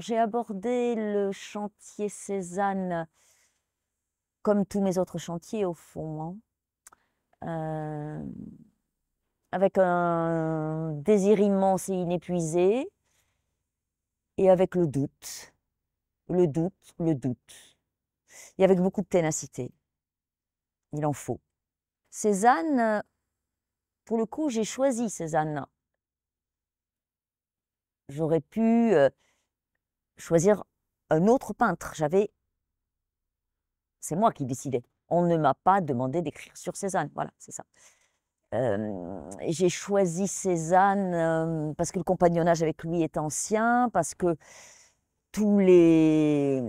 j'ai abordé le chantier Cézanne comme tous mes autres chantiers au fond, hein. euh, avec un désir immense et inépuisé, et avec le doute, le doute, le doute, et avec beaucoup de ténacité. Il en faut. Cézanne, pour le coup, j'ai choisi Cézanne. J'aurais pu... Euh, choisir un autre peintre. J'avais. C'est moi qui décidais. On ne m'a pas demandé d'écrire sur Cézanne. Voilà, c'est ça. j'ai choisi Cézanne parce que le compagnonnage avec lui est ancien, parce que tous les,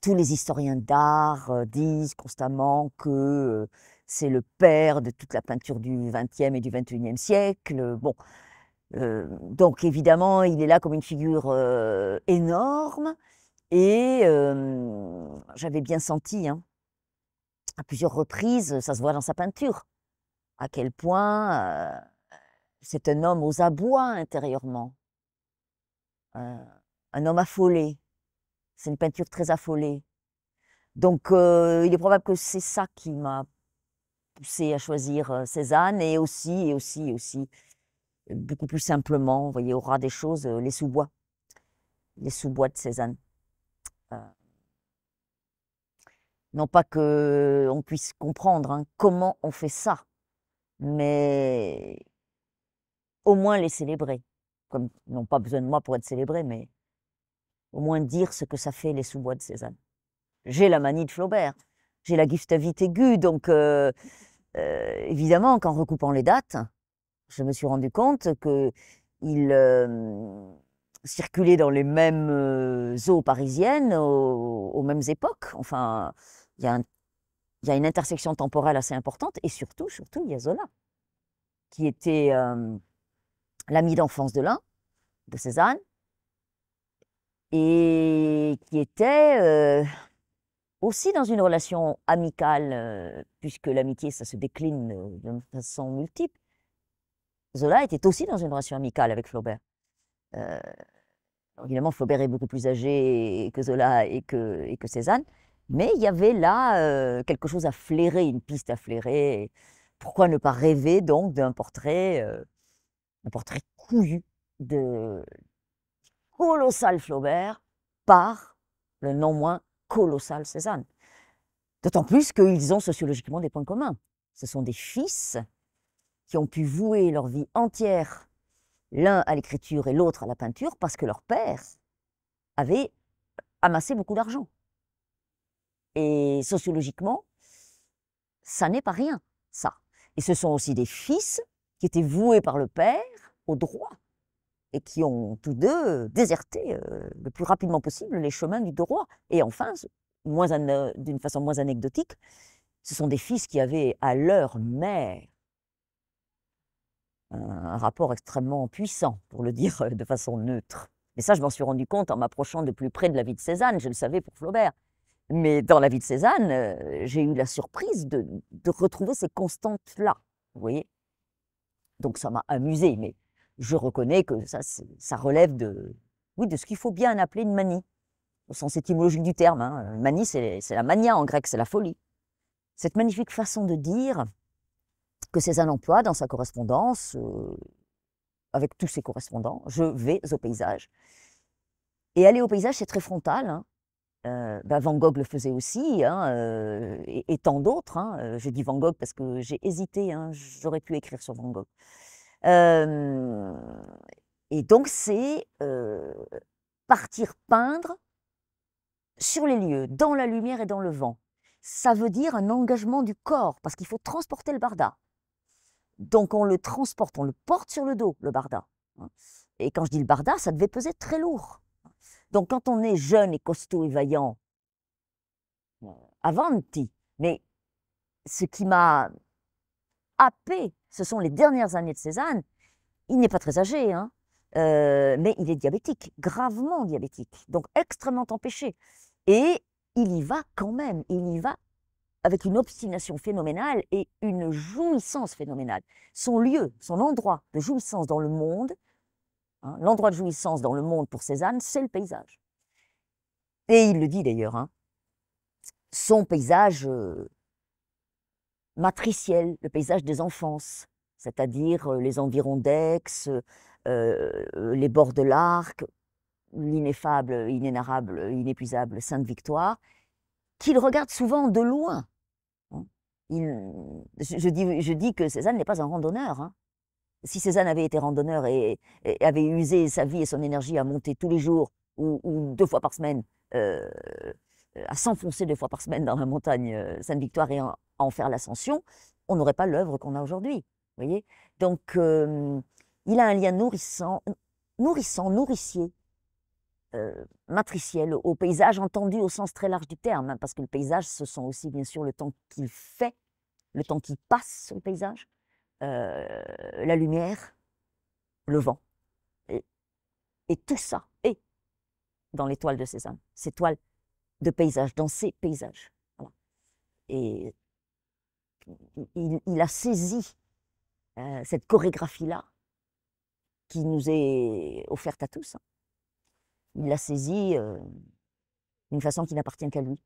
tous les historiens d'art euh, disent constamment que euh, c'est le père de toute la peinture du XXe et du XXIe siècle. Bon, euh, donc évidemment, il est là comme une figure euh, énorme et j'avais bien senti, hein, à plusieurs reprises, ça se voit dans sa peinture, à quel point euh, c'est un homme aux abois intérieurement, un homme affolé. C'est une peinture très affolée. Donc il est probable que c'est ça qui m'a poussé à choisir Cézanne et aussi, et aussi, et aussi beaucoup plus simplement. Vous voyez, au ras des choses, euh, les sous-bois, les sous-bois de Cézanne. Euh. non pas que euh, on puisse comprendre hein, comment on fait ça, mais au moins les célébrer. Comme ils n'ont pas besoin de moi pour être célébrés, mais au moins dire ce que ça fait les sous-bois de Cézanne. J'ai la manie de Flaubert, j'ai la vite aiguë, donc évidemment qu'en recoupant les dates, je me suis rendu compte qu'il circulaient dans les mêmes eaux parisiennes aux, mêmes époques. Enfin, il y, a y, a une intersection temporelle assez importante et surtout, surtout, il y a Zola, qui était l'ami d'enfance de l'un, de Cézanne, et qui était aussi dans une relation amicale, puisque l'amitié, ça se décline de façon multiple, Zola était aussi dans une relation amicale avec Flaubert. Euh, évidemment, Flaubert est beaucoup plus âgé que Zola et que, et Cézanne, mais il y avait là euh, quelque chose à flairer, une piste à flairer. Pourquoi ne pas rêver donc d'un portrait, euh, un portrait couillu de colossal Flaubert par le non moins colossal Cézanne D'autant plus qu'ils ont sociologiquement des points communs. Ce sont des fils qui ont pu vouer leur vie entière, l'un à l'écriture et l'autre à la peinture, parce que leur père avait amassé beaucoup d'argent. Et sociologiquement, ça n'est pas rien, ça. Et ce sont aussi des fils qui étaient voués par le père au droit et qui ont tous deux déserté euh, le plus rapidement possible les chemins du droit. Et enfin, euh, d'une façon moins anecdotique, ce sont des fils qui avaient à leur mère un rapport extrêmement puissant, pour le dire euh, de façon neutre. Mais ça, je m'en suis rendu compte en m'approchant de plus près de la vie de Cézanne, je le savais pour Flaubert. Mais dans la vie de Cézanne, euh, j'ai eu la surprise de, retrouver ces constantes-là, vous voyez. Donc ça m'a amusé, mais je reconnais que ça, ça relève de, oui, de ce qu'il faut bien appeler une manie, au sens étymologique du terme. Hein. Manie, c'est la mania en grec, c'est la folie. Cette magnifique façon de dire, que c'est un emploi dans sa correspondance, euh, avec tous ses correspondants. Je vais au paysage. Et aller au paysage, c'est très frontal. Hein. Euh, bah, Van Gogh le faisait aussi, hein, euh, et, tant d'autres. Hein. Je dis Van Gogh parce que j'ai hésité, hein, j'aurais pu écrire sur Van Gogh. et donc, c'est partir peindre sur les lieux, dans la lumière et dans le vent. Ça veut dire un engagement du corps, parce qu'il faut transporter le barda. Donc on le transporte, on le porte sur le dos, le barda. Hein. Et quand je dis le barda, ça devait peser très lourd. Donc quand on est jeune et costaud et vaillant, euh, avanti. Mais ce qui m'a happé, ce sont les dernières années de Cézanne. Il n'est pas très âgé, hein, euh, mais il est diabétique, gravement diabétique, donc extrêmement empêché. Et il y va quand même, il y va avec une obstination phénoménale et une jouissance phénoménale. Son lieu, son endroit de jouissance dans le monde, hein, l'endroit de jouissance dans le monde pour Cézanne, c'est le paysage. Et il le dit d'ailleurs, hein, son paysage euh, matriciel, le paysage des enfances, c'est-à-dire euh, les environs d'Aix, euh, les bords de l'Arc, l'ineffable, inénarrable, inépuisable Sainte-Victoire, qu'il regarde souvent de loin, je, dis, je dis que Cézanne n'est pas un randonneur. Hein. Si Cézanne avait été randonneur et, avait usé sa vie et son énergie à monter tous les jours ou, deux fois par semaine, euh, à s'enfoncer deux fois par semaine dans la montagne euh, Sainte-Victoire et à en faire l'ascension, on n'aurait pas l'œuvre qu'on a aujourd'hui. voyez Donc, euh, il a un lien nourrissant, nourrissant nourricier, matriciel au paysage, entendu au sens très large du terme, hein, parce que le paysage, ce sont aussi bien sûr le temps qu'il fait, le temps qui passe sur le paysage, euh, la lumière, le vent. Et, tout ça est dans l'étoile de Cézanne, ces toiles de paysage, dans ces paysages. Et il, a saisi euh, cette chorégraphie-là qui nous est offerte à tous. Hein. Il l'a saisi euh, d'une façon qui n'appartient qu'à lui.